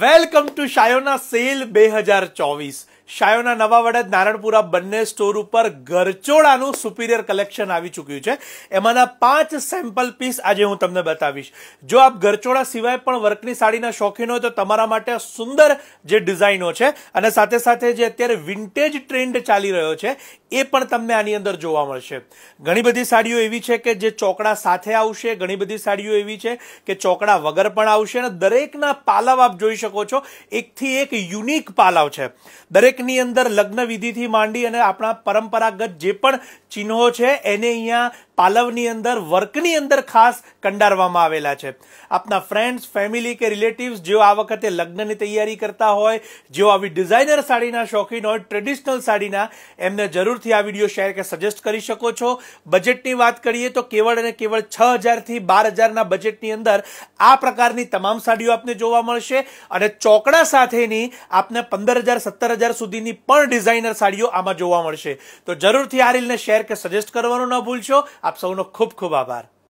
welcome to શાયોના cell બે હજાર ચોવીસ શાયોના નવા વડદ નારણપુરા બંને સ્ટોર ઉપર ગરચોળાનું સુપિરિયર કલેક્શન આવી ચૂક્યું છે એમાંના પાંચ સેમ્પલ પીસ આજે હું તમને બતાવીશ જો આપ ગરચોળા સિવાય પણ વર્કની સાડીના શોખીન હોય તો તમારા માટે સુંદર જે ડિઝાઇનો છે અને સાથે સાથે જે અત્યારે વિન્ટેજ ટ્રેન્ડ ચાલી રહ્યો છે એ પણ તમને આની અંદર જોવા મળશે ઘણી બધી સાડીઓ એવી છે કે જે ચોકડા સાથે આવશે ઘણી બધી સાડીઓ એવી છે કે ચોકડા વગર પણ આવશે અને દરેકના પાલવ આપ જોઈ શકો છો એકથી એક યુનિક પાલવ છે દરેક દરેકની અંદર લગ્ન વિધિથી માંડી અને આપણા પરંપરાગત જે પણ ચિહ્નો છે એને અહીંયા પાલવની અંદર વર્કની અંદર ખાસ કંડારવામાં આવેલા છે આપના ફ્રેન્ડ્સ ફેમિલી કે રિલેટિવ્સ જેઓ આ વખતે લગ્નની તૈયારી કરતા હોય જેઓ આવી ડિઝાઇનર સાડીના શોખીન હોય ટ્રેડિશનલ સાડીના એમને જરૂરથી આ વિડીયો શેર કે સજેસ્ટ કરી શકો છો બજેટની વાત કરીએ તો કેવળ અને કેવળ છ હજારથી બાર હજારના બજેટની અંદર આ પ્રકારની તમામ સાડીઓ આપને જોવા મળશે અને ચોકડા સાથેની આપને પંદર હજાર સત્તર હજાર સુધી સુધીની પણ ડિઝાઇનર સાડીઓ આમાં જોવા મળશે તો જરૂરથી આ રીલને શેર કે સજેસ્ટ કરવાનું ન ભૂલશો આપ સૌનો ખૂબ ખૂબ આભાર